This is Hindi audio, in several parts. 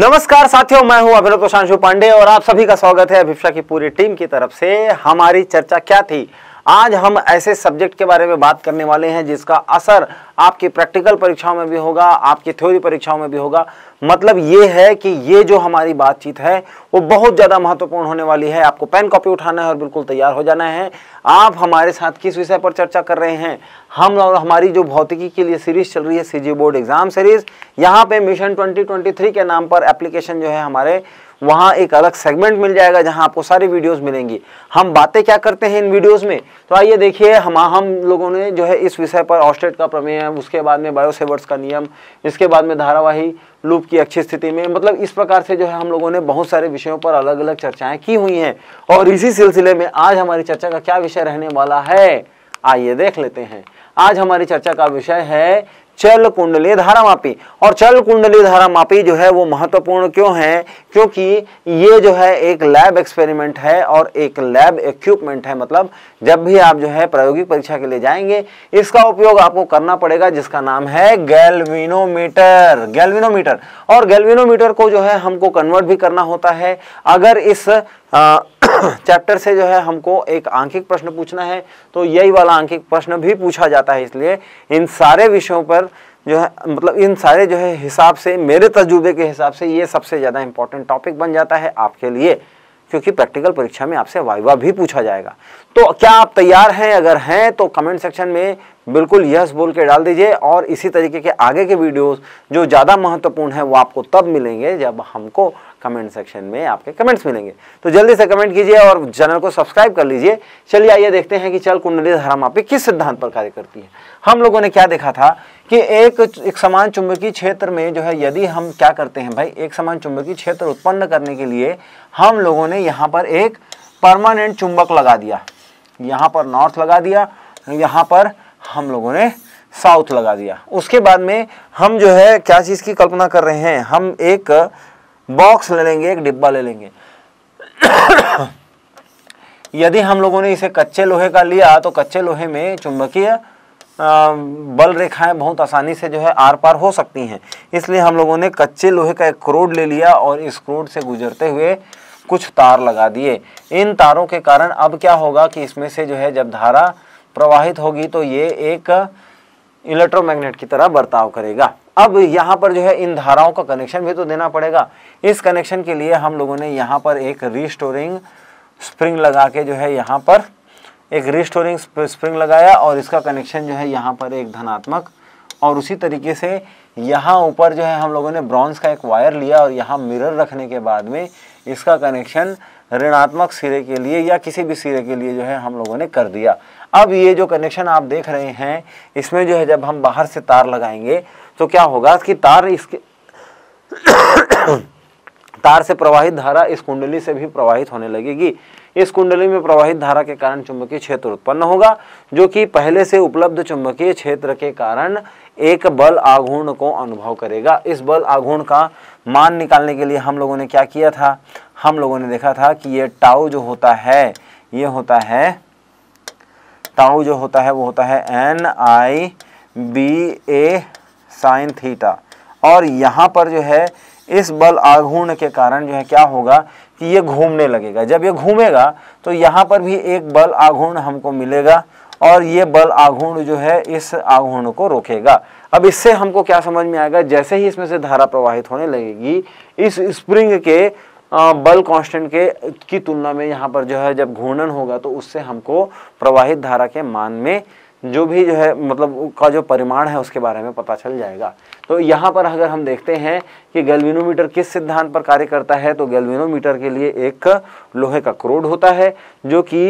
नमस्कार साथियों मैं हूं अभिनव प्रशांशु पांडे और आप सभी का स्वागत है अभिप्सा की पूरी टीम की तरफ से हमारी चर्चा क्या थी आज हम ऐसे सब्जेक्ट के बारे में बात करने वाले हैं जिसका असर आपकी प्रैक्टिकल परीक्षाओं में भी होगा आपकी थ्योरी परीक्षाओं में भी होगा मतलब ये है कि ये जो हमारी बातचीत है वो बहुत ज़्यादा महत्वपूर्ण होने वाली है आपको पेन कॉपी उठाना है और बिल्कुल तैयार हो जाना है आप हमारे साथ किस विषय पर चर्चा कर रहे हैं हम और हमारी जो भौतिकी के लिए सीरीज चल रही है सी बोर्ड एग्जाम सीरीज यहाँ पे मिशन ट्वेंटी के नाम पर एप्लीकेशन जो है हमारे वहाँ एक अलग सेगमेंट मिल जाएगा जहाँ आपको सारी वीडियोस मिलेंगी हम बातें क्या करते हैं इन वीडियोस में तो आइए देखिए हम हम लोगों ने जो है इस विषय पर ऑस्टेट का प्रमेय उसके बाद में बायोसेवर्स का नियम इसके बाद में धारावाही लूप की अच्छी स्थिति में मतलब इस प्रकार से जो है हम लोगों ने बहुत सारे विषयों पर अलग अलग चर्चाएं की हुई हैं और इसी सिलसिले में आज हमारी चर्चा का क्या विषय रहने वाला है आइए देख लेते हैं आज हमारी चर्चा का विषय है चल कुंडली मापी और चल कुंडली मापी जो है वो महत्वपूर्ण क्यों है क्योंकि ये जो है एक लैब एक्सपेरिमेंट है और एक लैब इक्विपमेंट है मतलब जब भी आप जो है प्रायोगिक परीक्षा के लिए जाएंगे इसका उपयोग आपको करना पड़ेगा जिसका नाम है गैल्विनोमीटर गैल्विनोमीटर और गैल्विनोमीटर को जो है हमको कन्वर्ट भी करना होता है अगर इस आ, चैप्टर से जो है हमको एक आंकिक प्रश्न पूछना है तो यही वाला आंकिक प्रश्न भी पूछा जाता है इसलिए इन सारे विषयों पर जो है मतलब इन सारे जो है हिसाब से मेरे तजुर्बे के हिसाब से ये सबसे ज़्यादा इंपॉर्टेंट टॉपिक बन जाता है आपके लिए क्योंकि प्रैक्टिकल परीक्षा में आपसे वाइवा भी पूछा जाएगा तो क्या आप तैयार हैं अगर हैं तो कमेंट सेक्शन में बिल्कुल यस बोल के डाल दीजिए और इसी तरीके के आगे के वीडियोस जो ज़्यादा महत्वपूर्ण हैं वो आपको तब मिलेंगे जब हमको कमेंट सेक्शन में आपके कमेंट्स मिलेंगे तो जल्दी से कमेंट कीजिए और चैनल को सब्सक्राइब कर लीजिए चलिए आइए देखते हैं कि चल कुंडली आप किस सिद्धांत पर कार्य करती है हम लोगों ने क्या देखा था कि एक एक समान चुंबकीय क्षेत्र में जो है यदि हम क्या करते हैं भाई एक समान चुंबकीय क्षेत्र उत्पन्न करने के लिए हम लोगों ने यहाँ पर एक परमानेंट चुंबक लगा दिया यहाँ पर नॉर्थ लगा दिया यहाँ पर हम लोगों ने साउथ लगा दिया उसके बाद में हम जो है क्या चीज़ की कल्पना कर रहे हैं हम एक बॉक्स ले लेंगे एक डिब्बा ले लेंगे यदि हम लोगों ने इसे कच्चे लोहे का लिया तो कच्चे लोहे में चुंबकीय बल रेखाएं बहुत आसानी से जो है आर पार हो सकती हैं इसलिए हम लोगों ने कच्चे लोहे का एक क्रोड ले लिया और इस क्रोड से गुजरते हुए कुछ तार लगा दिए इन तारों के कारण अब क्या होगा कि इसमें से जो है जब धारा प्रवाहित होगी तो ये एक इलेक्ट्रोमैग्नेट की तरह बर्ताव करेगा अब यहाँ पर जो है इन धाराओं का कनेक्शन भी तो देना पड़ेगा इस कनेक्शन के लिए हम लोगों ने यहाँ पर एक रिस्टोरिंग स्प्रिंग लगा के जो है यहाँ पर एक रिस्टोरिंग स्प्रिंग लगाया और इसका कनेक्शन जो है यहाँ पर एक धनात्मक और उसी तरीके से यहाँ ऊपर जो है हम लोगों ने ब्रॉन्ज का एक वायर लिया और यहाँ मिरर रखने के बाद में इसका कनेक्शन ऋणात्मक सिरे के लिए या किसी भी सिरे के लिए जो है हम लोगों ने कर दिया अब ये जो कनेक्शन आप देख रहे हैं इसमें जो है जब हम बाहर से तार लगाएंगे तो क्या होगा कि तार इसके तार से प्रवाहित धारा इस कुंडली से भी प्रवाहित होने लगेगी इस कुंडली में प्रवाहित धारा के कारण चुंबकीय क्षेत्र उत्पन्न होगा जो कि पहले से उपलब्ध चुंबकीय क्षेत्र के कारण एक बल आघूर्ण को अनुभव करेगा इस बल आघूर्ण का मान निकालने के लिए हम लोगों ने क्या किया था हम लोगों ने देखा था कि ये टाउ जो होता है ये होता है टाउ जो होता है वो होता है N I B A sine theta और यहाँ पर जो है इस बल आघूर्ण के कारण जो है क्या होगा कि ये घूमने लगेगा जब ये घूमेगा तो यहाँ पर भी एक बल आघूर्ण हमको मिलेगा और ये बल आघूर्ण जो है इस आघूर्ण को रोकेगा अब इससे हमको क्या समझ में आएगा जैसे ही इसमें से धारा प्रवाहित होने लगेगी इस स्प्रिंग के बल कांस्टेंट के की तुलना में यहाँ पर जो है जब घूर्णन होगा तो उससे हमको प्रवाहित धारा के मान में जो भी जो है मतलब का जो परिमाण है उसके बारे में पता चल जाएगा तो यहाँ पर अगर हम देखते हैं कि गैल्विनोमीटर किस सिद्धांत पर कार्य करता है तो गैल्विनोमीटर के लिए एक लोहे का क्रोड होता है जो कि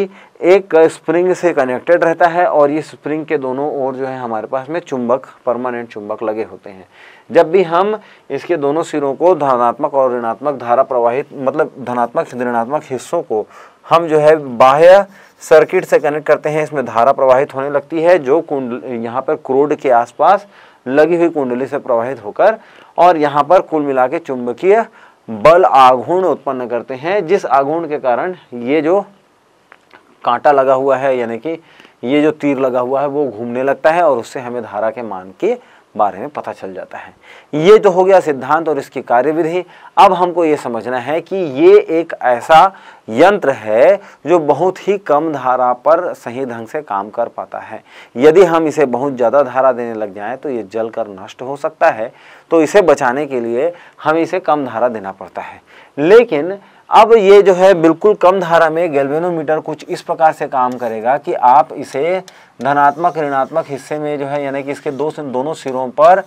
एक स्प्रिंग से कनेक्टेड रहता है और ये स्प्रिंग के दोनों ओर जो है हमारे पास में चुंबक परमानेंट चुंबक लगे होते हैं जब भी हम इसके दोनों सिरों को धनात्मक और ऋणात्मक धारा प्रवाहित मतलब धनात्मक ऋणात्मक हिस्सों को हम जो है बाह्य सर्किट से कनेक्ट करते हैं इसमें धारा प्रवाहित होने लगती है जो कुंड यहाँ पर क्रोड के आसपास लगी हुई कुंडली से प्रवाहित होकर और यहाँ पर कुल मिला के चुंबकीय बल आघूर्ण उत्पन्न करते हैं जिस आघूर्ण के कारण ये जो कांटा लगा हुआ है यानी कि ये जो तीर लगा हुआ है वो घूमने लगता है और उससे हमें धारा के मान की बारे में पता चल जाता है ये तो हो गया सिद्धांत और इसकी कार्यविधि अब हमको ये समझना है कि ये एक ऐसा यंत्र है जो बहुत ही कम धारा पर सही ढंग से काम कर पाता है यदि हम इसे बहुत ज़्यादा धारा देने लग जाएं तो ये जल कर नष्ट हो सकता है तो इसे बचाने के लिए हमें इसे कम धारा देना पड़ता है लेकिन अब ये जो है बिल्कुल कम धारा में गैल्वेनोमीटर कुछ इस प्रकार से काम करेगा कि आप इसे धनात्मक ऋणात्मक हिस्से में जो है यानी कि इसके दो दोनों सिरों पर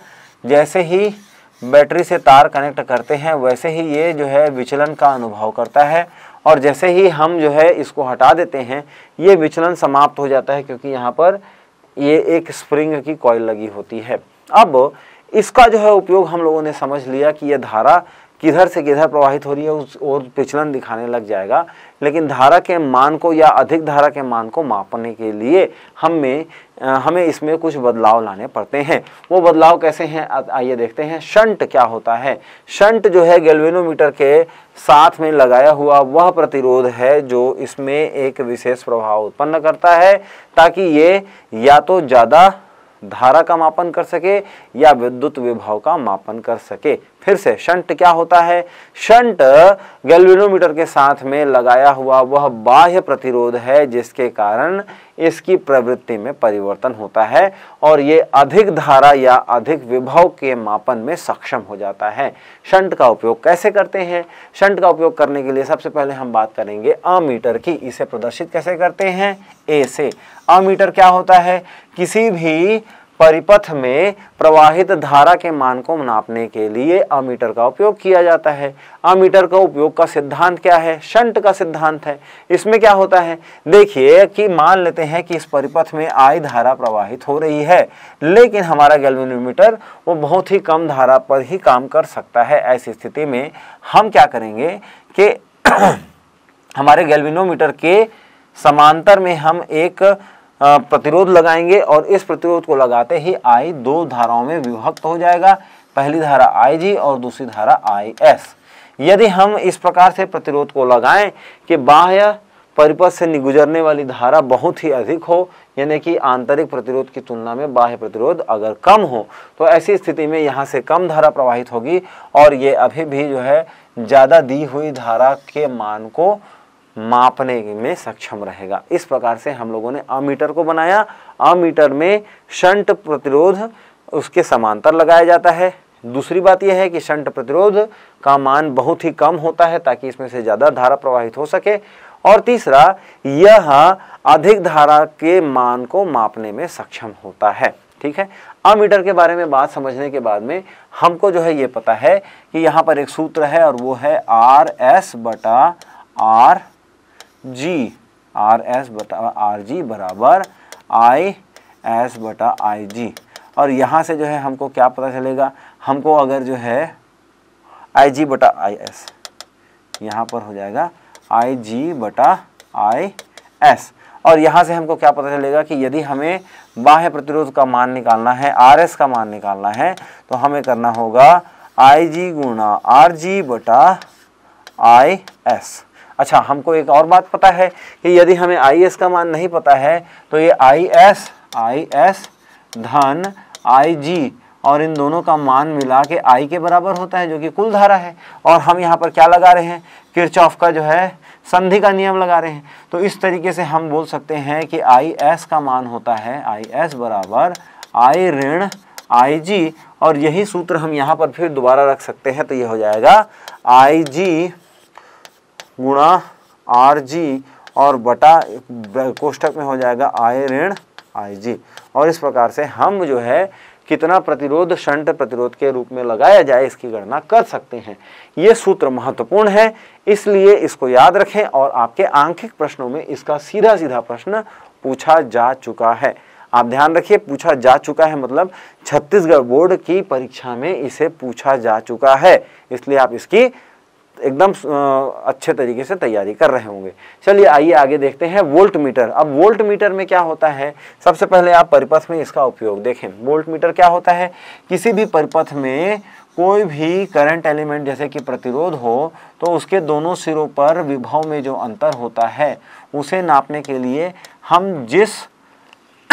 जैसे ही बैटरी से तार कनेक्ट करते हैं वैसे ही ये जो है विचलन का अनुभव करता है और जैसे ही हम जो है इसको हटा देते हैं ये विचलन समाप्त हो जाता है क्योंकि यहाँ पर ये एक स्प्रिंग की कॉयल लगी होती है अब इसका जो है उपयोग हम लोगों ने समझ लिया कि यह धारा किधर से किधर प्रवाहित हो रही है उस और पिछलन दिखाने लग जाएगा लेकिन धारा के मान को या अधिक धारा के मान को मापने के लिए हमें हमें इसमें कुछ बदलाव लाने पड़ते हैं वो बदलाव कैसे हैं आइए देखते हैं शंट क्या होता है शंट जो है गैल्वेनोमीटर के साथ में लगाया हुआ वह प्रतिरोध है जो इसमें एक विशेष प्रभाव उत्पन्न करता है ताकि ये या तो ज़्यादा धारा का मापन कर सके या विद्युत विभाव का मापन कर सके फिर से शंट क्या होता है शंट गैल्विनोमीटर के साथ में लगाया हुआ वह बाह्य प्रतिरोध है जिसके कारण इसकी प्रवृत्ति में परिवर्तन होता है और ये अधिक धारा या अधिक विभव के मापन में सक्षम हो जाता है शंट का उपयोग कैसे करते हैं शंट का उपयोग करने के लिए सबसे पहले हम बात करेंगे अमीटर की इसे प्रदर्शित कैसे करते हैं ए से अमीटर क्या होता है किसी भी परिपथ में प्रवाहित धारा के मान को नापने के लिए अमीटर का उपयोग किया जाता है अमीटर का उपयोग का सिद्धांत क्या है शंट का सिद्धांत है इसमें क्या होता है देखिए कि मान लेते हैं कि इस परिपथ में आई धारा प्रवाहित हो रही है लेकिन हमारा गैल्वेनोमीटर वो बहुत ही कम धारा पर ही काम कर सकता है ऐसी स्थिति में हम क्या करेंगे कि हमारे गैल्वेनोमीटर के समांतर में हम एक प्रतिरोध लगाएंगे और इस प्रतिरोध को लगाते ही आई दो धाराओं में विभक्त हो जाएगा पहली धारा आई जी और दूसरी धारा आई एस यदि हम इस प्रकार से प्रतिरोध को लगाएं कि बाह्य परिपथ से गुजरने वाली धारा बहुत ही अधिक हो यानी कि आंतरिक प्रतिरोध की तुलना में बाह्य प्रतिरोध अगर कम हो तो ऐसी स्थिति में यहाँ से कम धारा प्रवाहित होगी और ये अभी भी जो है ज़्यादा दी हुई धारा के मान को मापने में सक्षम रहेगा इस प्रकार से हम लोगों ने अमीटर को बनाया अमीटर में शंट प्रतिरोध उसके समांतर लगाया जाता है दूसरी बात यह है कि शंट प्रतिरोध का मान बहुत ही कम होता है ताकि इसमें से ज़्यादा धारा प्रवाहित हो सके और तीसरा यह अधिक धारा के मान को मापने में सक्षम होता है ठीक है अमीटर के बारे में बात समझने के बाद में हमको जो है ये पता है कि यहाँ पर एक सूत्र है और वो है आर एस बटा आर जी आर एस बटा आर जी बराबर आई एस बटा आई जी और यहाँ से जो है हमको क्या पता चलेगा हमको अगर जो है आई जी बटा आई एस यहाँ पर हो जाएगा आई जी बटा आई एस और यहाँ से हमको क्या पता चलेगा कि यदि हमें बाह्य प्रतिरोध का मान निकालना है आर एस का मान निकालना है तो हमें करना होगा आई जी गुणा आर जी बटा आई एस अच्छा हमको एक और बात पता है कि यदि हमें आई एस का मान नहीं पता है तो ये आई एस आई एस धन आई जी और इन दोनों का मान मिला के आई के बराबर होता है जो कि कुल धारा है और हम यहाँ पर क्या लगा रहे हैं किरचॉफ का जो है संधि का नियम लगा रहे हैं तो इस तरीके से हम बोल सकते हैं कि आई एस का मान होता है आई एस बराबर आई ऋण आई जी और यही सूत्र हम यहाँ पर फिर दोबारा रख सकते हैं तो ये हो जाएगा आई जी गुणा आर जी और बटा कोष्टक में हो जाएगा आय ऋण आई जी और इस प्रकार से हम जो है कितना प्रतिरोध शंट प्रतिरोध के रूप में लगाया जाए इसकी गणना कर सकते हैं ये सूत्र महत्वपूर्ण है इसलिए इसको याद रखें और आपके आंखिक प्रश्नों में इसका सीधा सीधा प्रश्न पूछा जा चुका है आप ध्यान रखिए पूछा जा चुका है मतलब छत्तीसगढ़ बोर्ड की परीक्षा में इसे पूछा जा चुका है इसलिए आप इसकी एकदम अच्छे तरीके से तैयारी कर रहे होंगे चलिए आइए आगे देखते हैं वोल्ट मीटर अब वोल्ट मीटर में क्या होता है सबसे पहले आप परिपथ में इसका उपयोग देखें वोल्ट मीटर क्या होता है किसी भी परिपथ में कोई भी करंट एलिमेंट जैसे कि प्रतिरोध हो तो उसके दोनों सिरों पर विभव में जो अंतर होता है उसे नापने के लिए हम जिस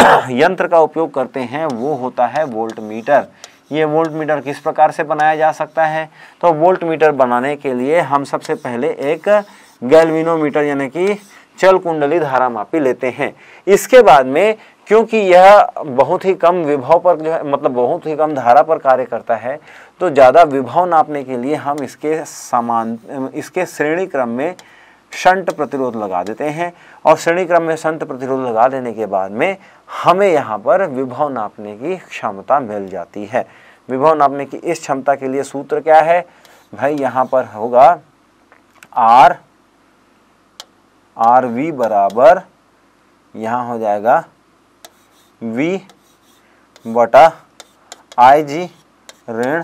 यंत्र का उपयोग करते हैं वो होता है वोल्ट मीटर ये वोल्ट मीटर किस प्रकार से बनाया जा सकता है तो वोल्ट मीटर बनाने के लिए हम सबसे पहले एक गैल्विनोमीटर यानी कि चल कुंडली धारा मापी लेते हैं इसके बाद में क्योंकि यह बहुत ही कम विभव पर जो है मतलब बहुत ही कम धारा पर कार्य करता है तो ज़्यादा विभव नापने के लिए हम इसके समान इसके श्रेणी क्रम में संत प्रतिरोध लगा देते हैं और श्रेणी क्रम में संत प्रतिरोध लगा देने के बाद में हमें यहाँ पर विभव नापने की क्षमता मिल जाती है विभव नापने की इस क्षमता के लिए सूत्र क्या है भाई यहाँ पर होगा आर आर वी बराबर यहाँ हो जाएगा वी बटा आई जी ऋण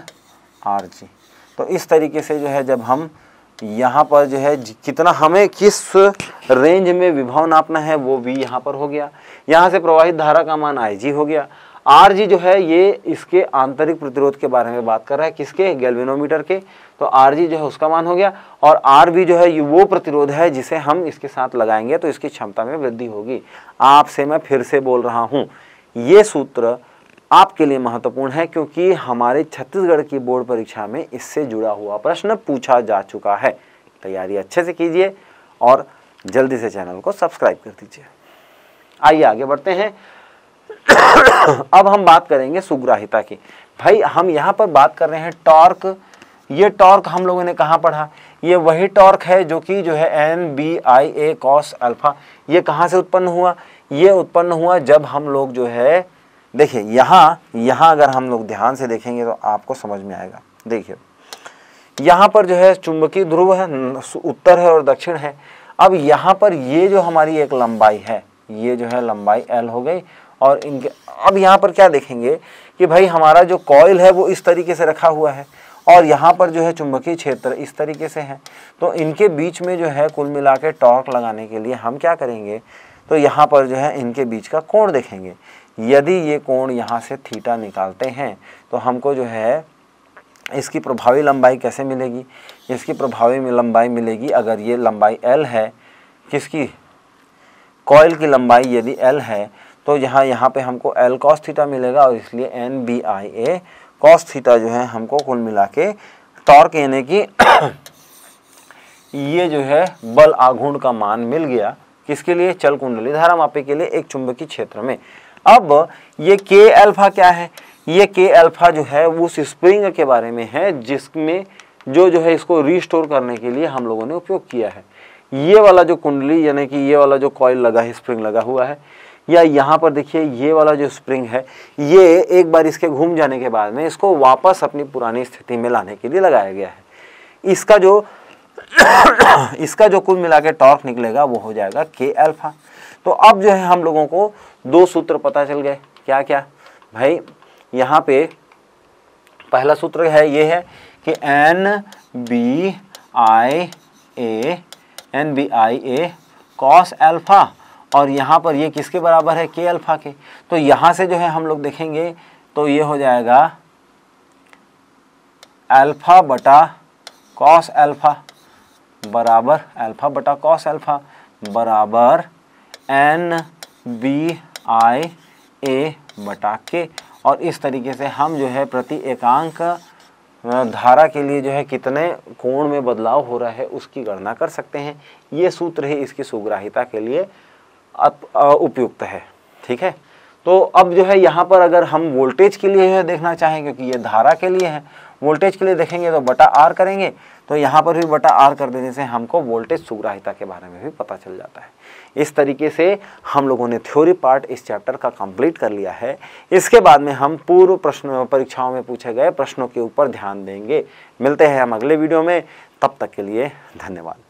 आर जी तो इस तरीके से जो है जब हम यहाँ पर जो है कितना हमें किस रेंज में विभव नापना है वो भी यहाँ पर हो गया यहाँ से प्रवाहित धारा का मान आई हो गया आर जी जो है ये इसके आंतरिक प्रतिरोध के बारे में बात कर रहा है किसके गैल्वेनोमीटर के तो आर जी जो है उसका मान हो गया और आर भी जो है ये वो प्रतिरोध है जिसे हम इसके साथ लगाएंगे तो इसकी क्षमता में वृद्धि होगी आपसे मैं फिर से बोल रहा हूँ ये सूत्र आपके लिए महत्वपूर्ण है क्योंकि हमारे छत्तीसगढ़ की बोर्ड परीक्षा में इससे जुड़ा हुआ प्रश्न पूछा जा चुका है तैयारी अच्छे से कीजिए और जल्दी से चैनल को सब्सक्राइब कर दीजिए आइए आगे बढ़ते हैं अब हम बात करेंगे सुग्राहिता की भाई हम यहाँ पर बात कर रहे हैं टॉर्क ये टॉर्क हम लोगों ने कहाँ पढ़ा ये वही टॉर्क है जो कि जो है N B I A cos alpha ये कहाँ से उत्पन्न हुआ ये उत्पन्न हुआ जब हम लोग जो है देखिए यहाँ यहाँ अगर हम लोग ध्यान से देखेंगे तो आपको समझ में आएगा देखिए यहाँ पर जो है चुंबकीय ध्रुव है उत्तर है और दक्षिण है अब यहाँ पर ये जो हमारी एक लंबाई है ये जो है लंबाई एल हो गई और इनके अब यहाँ पर क्या देखेंगे कि भाई हमारा जो कॉयल है वो इस तरीके से रखा हुआ है और यहाँ पर जो है चुंबकीय क्षेत्र इस तरीके से है तो इनके बीच में जो है कुल मिला के टॉर्क लगाने के लिए हम क्या करेंगे तो यहाँ पर जो है इनके बीच का कोण देखेंगे यदि ये कोण यहाँ से थीटा निकालते हैं तो हमको जो है इसकी प्रभावी लंबाई कैसे मिलेगी इसकी प्रभावी लंबाई मिलेगी अगर ये लंबाई एल है किसकी कॉयल की लंबाई यदि एल है तो यहाँ यहाँ पे हमको एल कॉस थीटा मिलेगा और इसलिए N B I A cos theta जो है हमको कुल मिला के टॉर्क यानी कि ये जो है बल आघूर्ण का मान मिल गया किसके लिए चल कुंडली धारा मापे के लिए एक चुंबकीय क्षेत्र में अब ये के अल्फा क्या है ये के अल्फा जो है उस स्प्रिंग के बारे में है जिसमें जो जो है इसको रिस्टोर करने के लिए हम लोगों ने उपयोग किया है ये वाला जो कुंडली यानी कि ये वाला जो कॉयल लगा है स्प्रिंग लगा हुआ है या यहाँ पर देखिए ये वाला जो स्प्रिंग है ये एक बार इसके घूम जाने के बाद में इसको वापस अपनी पुरानी स्थिति में लाने के लिए लगाया गया है इसका जो इसका जो कुल मिला के टॉर्क निकलेगा वो हो जाएगा के अल्फा तो अब जो है हम लोगों को दो सूत्र पता चल गए क्या क्या भाई यहाँ पे पहला सूत्र है ये है कि N B I A N B I A cos alpha और यहाँ पर ये किसके बराबर है के अल्फ़ा के तो यहाँ से जो है हम लोग देखेंगे तो ये हो जाएगा अल्फ़ा बटा कॉस अल्फ़ा बराबर अल्फा बटा कॉस अल्फा बराबर एन बी आई ए बटा के और इस तरीके से हम जो है प्रति एकांक धारा के लिए जो है कितने कोण में बदलाव हो रहा है उसकी गणना कर सकते हैं ये सूत्र ही इसकी सुग्राहिता के लिए उपयुक्त है ठीक है तो अब जो है यहाँ पर अगर हम वोल्टेज के लिए देखना चाहें क्योंकि ये धारा के लिए है वोल्टेज के लिए देखेंगे तो बटा आर करेंगे तो यहाँ पर भी बटा आर कर देने से हमको वोल्टेज सुग्राहिता के बारे में भी पता चल जाता है इस तरीके से हम लोगों ने थ्योरी पार्ट इस चैप्टर का कंप्लीट कर लिया है इसके बाद में हम पूर्व प्रश्न परीक्षाओं में पूछे गए प्रश्नों के ऊपर ध्यान देंगे मिलते हैं हम अगले वीडियो में तब तक के लिए धन्यवाद